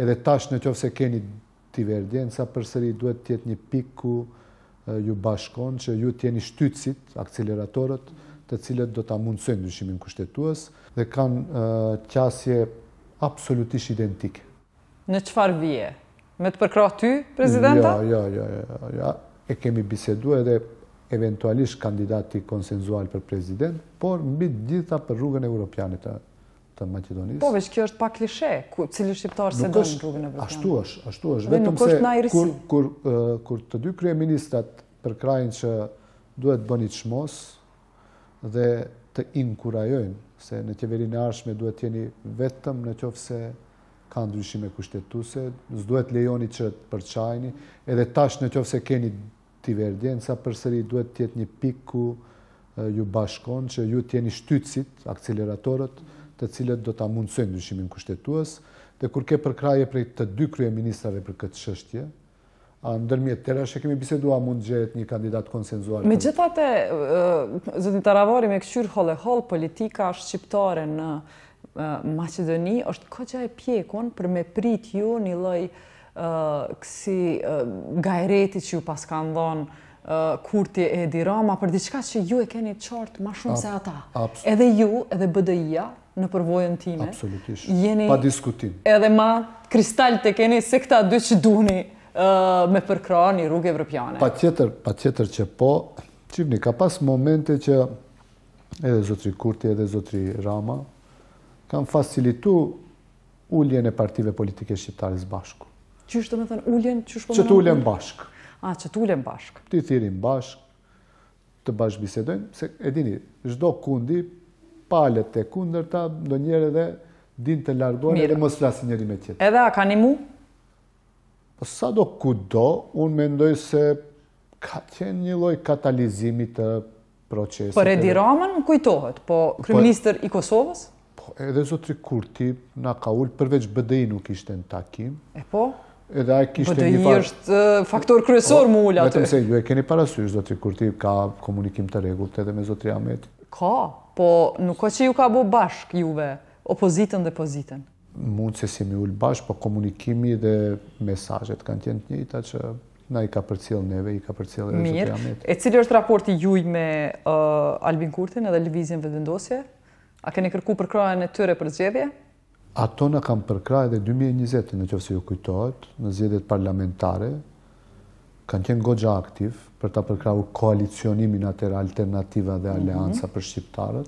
edhe tash në qofë se keni divergjen, sa përsëri duhet tjetë një pik ku ju bashkon, që ju tjeni shtytësit, akceleratorët, të cilët do të mundësojnë ndryshimin kushtetuës, dhe kanë qasje absolutisht identike. Në qëfar vje? Me të përkra ty, prezidenta? jo, ja, jo, ja, jo, ja, jo, ja. E kemi bisedu edhe eventualisht kandidati konsenzual për prezident, por mbi gjitha për rrugën e Europianit të Macedonisë. Po, veç kjo është pa klishe, ku cili shqiptar se do në rrugën e Evropës. Ashtu është, ashtu është, vetëm se kur kur kur të dy kryeministrat për krajin që duhet bëni çmos dhe të inkurajojnë se në qeverinë e ardhshme duhet të jeni vetëm në qoftë se ka ndryshime kushtetuese, s'duhet lejoni që të përçajni, edhe tash në qoftë se keni divergjenca përsëri duhet të jetë një pikë ku ju bashkon që ju të jeni shtytësit, akceleratorët, mm të cilët do ta mundësojnë ndryshimin kushtetues dhe kur ke përkraje prej të dy kryeministrave për këtë çështje, a të tëra shë kemi biseduar mund gjehet një kandidat konsenzual. Me gjithate, zëtë në të ravori me këqyrë hole hole, politika shqiptare në Macedoni, është ko e pjekon për me prit ju një loj kësi gajreti që ju pas ka ndonë kurti e Edi Rama, për diçka që ju e keni qartë ma shumë se ata. Edhe ju, edhe bdi a në përvojën time. Absolutisht, jeni pa diskutim. Edhe ma kristal të keni se këta dy që duni me përkra një rrugë evropiane. Pa tjetër, pa tjetër që po, qivni, ka pas momente që edhe Zotri Kurti, edhe Zotri Rama, kam facilitu ulljen e partive politike shqiptare së bashku. Që të me thënë ulljen? Po që të ulljen bashk. A, që të ulljen bashk. Ti thirin bashk, të bashkë bisedojnë, se edini, zdo kundi palet e kundërta, do njerë edhe din të largohen edhe mos flasë njëri me tjetë. Edhe a ka një mu? Po sa do ku do, unë mendoj se ka qenë një loj katalizimi të procesit. Për Edi më kujtohet, po, po- Kriminister i Kosovës? Po edhe zotri Kurti na ka ullë, përveç BDI nuk ishte në takim. E po? Edhe a kishte një farë... është faktor kryesor po, më ullë atë. Vetëm se ju e keni parasysh, zotri Kurti ka komunikim të regullt edhe me zotri Ameti. Ka, po nuk ka që ju ka bo bashk juve, opozitën dhe pozitën. Mundë se si mi ullë bashk, po komunikimi dhe mesajet kanë tjenë të njëta që na i ka për cilë neve, i ka për cilë e Mirë, E cilë është raporti juj me uh, Albin Kurtin edhe Lëvizjen vë A keni kërku për krajën e tyre për zgjedhje? Ato në kam përkraj edhe 2020, në qëfëse ju kujtojtë, në zgjedhjet parlamentare, kanë qenë goxha aktiv për ta përkrahur koalicionimin atë alternativa dhe mhm. aleanca për shqiptarët.